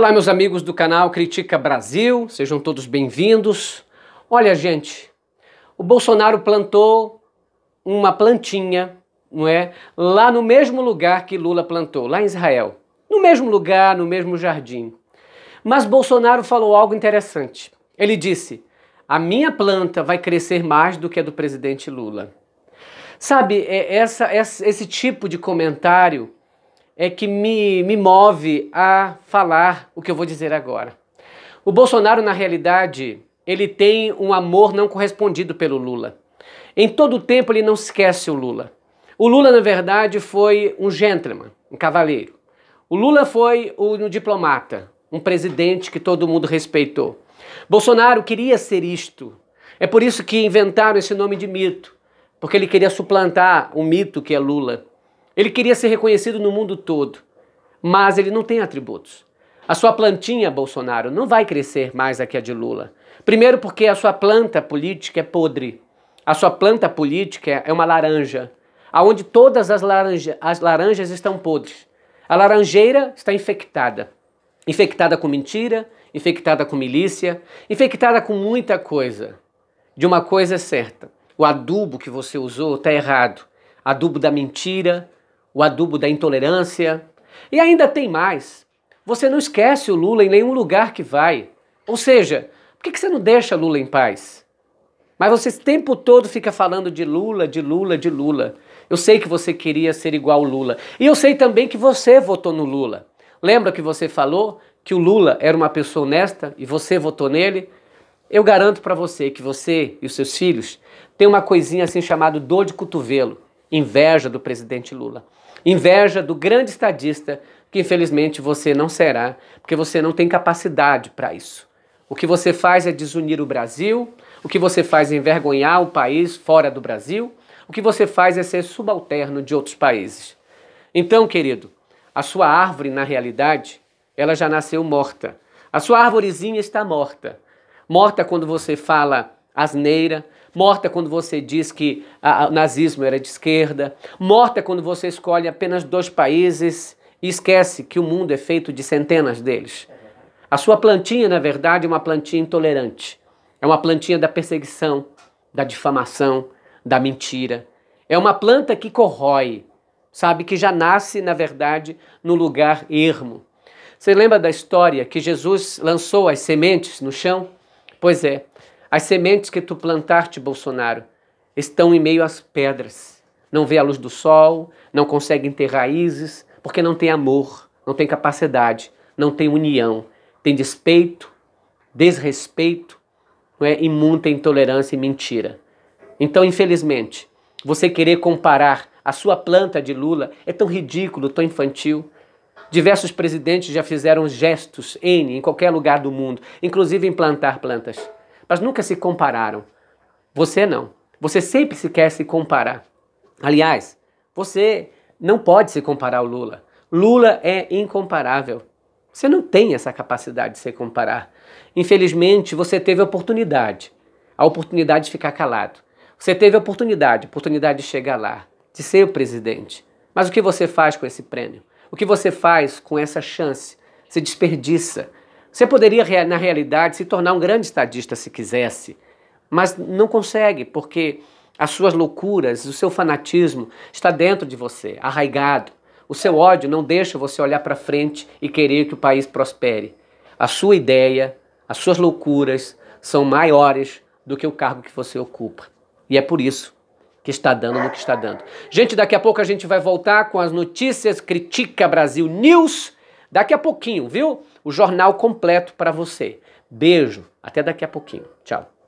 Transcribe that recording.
Olá, meus amigos do canal Critica Brasil, sejam todos bem-vindos. Olha, gente, o Bolsonaro plantou uma plantinha, não é? Lá no mesmo lugar que Lula plantou, lá em Israel. No mesmo lugar, no mesmo jardim. Mas Bolsonaro falou algo interessante. Ele disse: a minha planta vai crescer mais do que a do presidente Lula. Sabe, é, essa, esse tipo de comentário é que me, me move a falar o que eu vou dizer agora. O Bolsonaro, na realidade, ele tem um amor não correspondido pelo Lula. Em todo o tempo ele não esquece o Lula. O Lula, na verdade, foi um gentleman, um cavaleiro. O Lula foi um diplomata, um presidente que todo mundo respeitou. Bolsonaro queria ser isto. É por isso que inventaram esse nome de mito, porque ele queria suplantar o mito que é Lula. Ele queria ser reconhecido no mundo todo, mas ele não tem atributos. A sua plantinha, Bolsonaro, não vai crescer mais aqui a de Lula. Primeiro, porque a sua planta política é podre. A sua planta política é uma laranja, aonde todas as, laranja, as laranjas estão podres. A laranjeira está infectada. Infectada com mentira, infectada com milícia, infectada com muita coisa. De uma coisa é certa: o adubo que você usou está errado. Adubo da mentira, o adubo da intolerância. E ainda tem mais. Você não esquece o Lula em nenhum lugar que vai. Ou seja, por que, você não deixa Lula em paz? Mas você o tempo todo fica falando de Lula, de Lula, de Lula. Eu sei que você queria ser igual o Lula. E eu sei também que você votou no Lula. Lembra que você falou que o Lula era uma pessoa honesta e você votou nele? Eu garanto para você que você e os seus filhos têm uma coisinha assim chamada dor de cotovelo. Inveja do presidente Lula. Inveja do grande estadista, que infelizmente você não será, porque você não tem capacidade para isso. O que você faz é desunir o Brasil, o que você faz é envergonhar o país fora do Brasil, o que você faz é ser subalterno de outros países. Então, querido, a sua árvore, na realidade, ela já nasceu morta. A sua árvorezinha está morta. Morta quando você fala asneira, morta quando você diz que o nazismo era de esquerda, morta quando você escolhe apenas dois países e esquece que o mundo é feito de centenas deles. A sua plantinha, na verdade, é uma plantinha intolerante. É uma plantinha da perseguição, da difamação, da mentira. É uma planta que corrói, sabe? Que já nasce, na verdade, no lugar ermo. Você lembra da história que Jesus lançou as sementes no chão? Pois é, as sementes que tu plantaste, Bolsonaro, estão em meio às pedras. Não vê a luz do sol, não conseguem ter raízes, porque não tem amor, não tem capacidade, não tem união. Tem despeito, desrespeito, não é? e intolerância e mentira. Então, infelizmente, você querer comparar a sua planta de Lula é tão ridículo, tão infantil. Diversos presidentes já fizeram gestos N em qualquer lugar do mundo, inclusive implantar plantas. Elas nunca se compararam. Você não. Você sempre se quer se comparar. Aliás, você não pode se comparar ao Lula. Lula é incomparável. Você não tem essa capacidade de se comparar. Infelizmente, você teve a oportunidade, a oportunidade de ficar calado. Você teve a oportunidade, a oportunidade de chegar lá, de ser o presidente. Mas o que você faz com esse prêmio? O que você faz com essa chance? Se desperdiça. Você poderia, na realidade, se tornar um grande estadista se quisesse, mas não consegue, porque as suas loucuras, o seu fanatismo está dentro de você, arraigado. O seu ódio não deixa você olhar para frente e querer que o país prospere. A sua ideia, as suas loucuras são maiores do que o cargo que você ocupa. E é por isso que está dando no que está dando. Gente, daqui a pouco a gente vai voltar com as notícias Critica Brasil News. Daqui a pouquinho, viu? O jornal completo para você. Beijo, até daqui a pouquinho. Tchau.